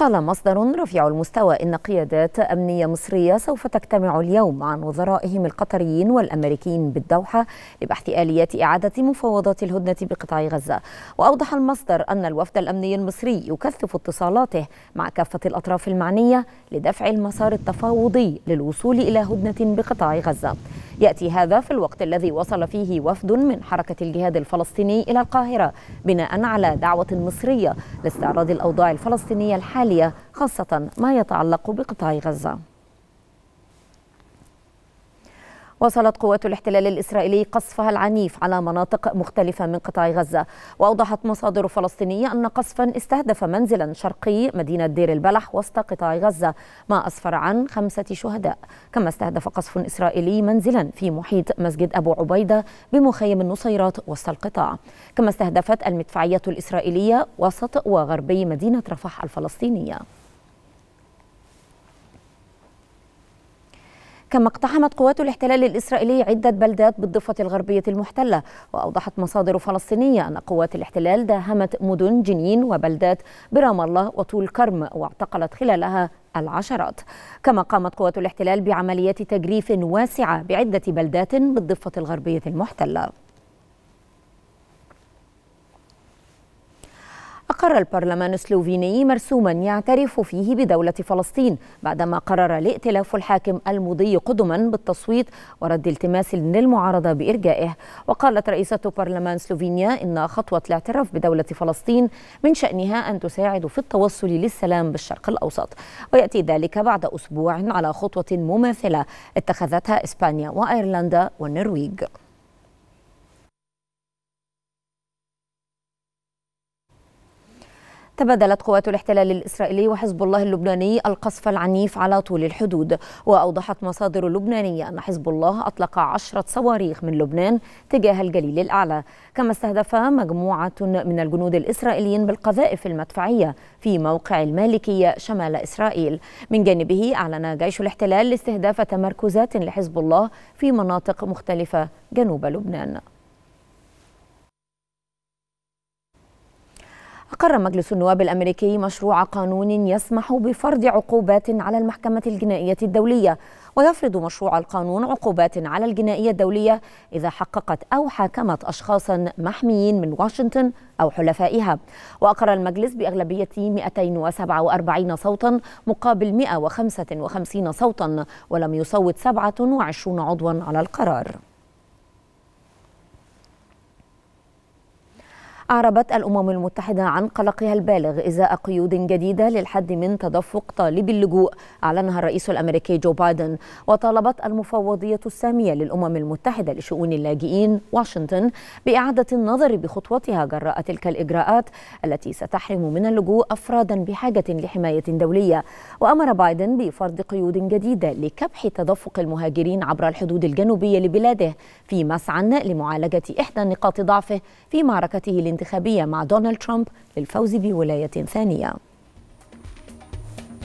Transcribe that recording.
قال مصدر رفيع المستوى إن قيادات أمنية مصرية سوف تجتمع اليوم مع وزرائهم القطريين والأمريكيين بالدوحة لبحث آليات إعادة مفاوضات الهدنة بقطاع غزة وأوضح المصدر أن الوفد الأمني المصري يكثف اتصالاته مع كافة الأطراف المعنية لدفع المسار التفاوضي للوصول إلى هدنة بقطاع غزة يأتي هذا في الوقت الذي وصل فيه وفد من حركة الجهاد الفلسطيني إلى القاهرة بناء على دعوة مصرية لاستعراض الأوضاع الفلسطينية الحالية خاصة ما يتعلق بقطاع غزة واصلت قوات الاحتلال الإسرائيلي قصفها العنيف على مناطق مختلفة من قطاع غزة وأوضحت مصادر فلسطينية أن قصفا استهدف منزلا شرقي مدينة دير البلح وسط قطاع غزة ما أسفر عن خمسة شهداء كما استهدف قصف إسرائيلي منزلا في محيط مسجد أبو عبيدة بمخيم النصيرات وسط القطاع كما استهدفت المدفعية الإسرائيلية وسط وغربي مدينة رفح الفلسطينية كما اقتحمت قوات الاحتلال الإسرائيلي عدة بلدات بالضفة الغربية المحتلة وأوضحت مصادر فلسطينية أن قوات الاحتلال داهمت مدن جنين وبلدات برام الله وطول كرم واعتقلت خلالها العشرات كما قامت قوات الاحتلال بعمليات تجريف واسعة بعدة بلدات بالضفة الغربية المحتلة أقر البرلمان السلوفيني مرسوما يعترف فيه بدولة فلسطين بعدما قرر الائتلاف الحاكم المضي قدما بالتصويت ورد التماس للمعارضة بإرجائه وقالت رئيسة برلمان سلوفينيا إن خطوة الاعتراف بدولة فلسطين من شأنها أن تساعد في التوصل للسلام بالشرق الأوسط ويأتي ذلك بعد أسبوع على خطوة مماثلة اتخذتها إسبانيا وأيرلندا والنرويج تبادلت قوات الاحتلال الإسرائيلي وحزب الله اللبناني القصف العنيف على طول الحدود وأوضحت مصادر لبنانية أن حزب الله أطلق عشرة صواريخ من لبنان تجاه الجليل الأعلى كما استهدف مجموعة من الجنود الإسرائيليين بالقذائف المدفعية في موقع المالكية شمال إسرائيل من جانبه أعلن جيش الاحتلال استهداف تمركزات لحزب الله في مناطق مختلفة جنوب لبنان أقر مجلس النواب الأمريكي مشروع قانون يسمح بفرض عقوبات على المحكمة الجنائية الدولية ويفرض مشروع القانون عقوبات على الجنائية الدولية إذا حققت أو حاكمت أشخاصا محميين من واشنطن أو حلفائها وأقر المجلس بأغلبية 247 صوتا مقابل 155 صوتا ولم يصوت 27 عضوا على القرار أعربت الأمم المتحدة عن قلقها البالغ إزاء قيود جديدة للحد من تدفق طالبي اللجوء أعلنها الرئيس الأمريكي جو بايدن وطالبت المفوضية السامية للأمم المتحدة لشؤون اللاجئين واشنطن بإعادة النظر بخطوتها جراء تلك الإجراءات التي ستحرم من اللجوء أفرادا بحاجة لحماية دولية وأمر بايدن بفرض قيود جديدة لكبح تدفق المهاجرين عبر الحدود الجنوبية لبلاده في مسعى لمعالجة إحدى نقاط ضعفه في معركته لانتقال الانتخابية مع دونالد ترامب للفوز بولاية ثانية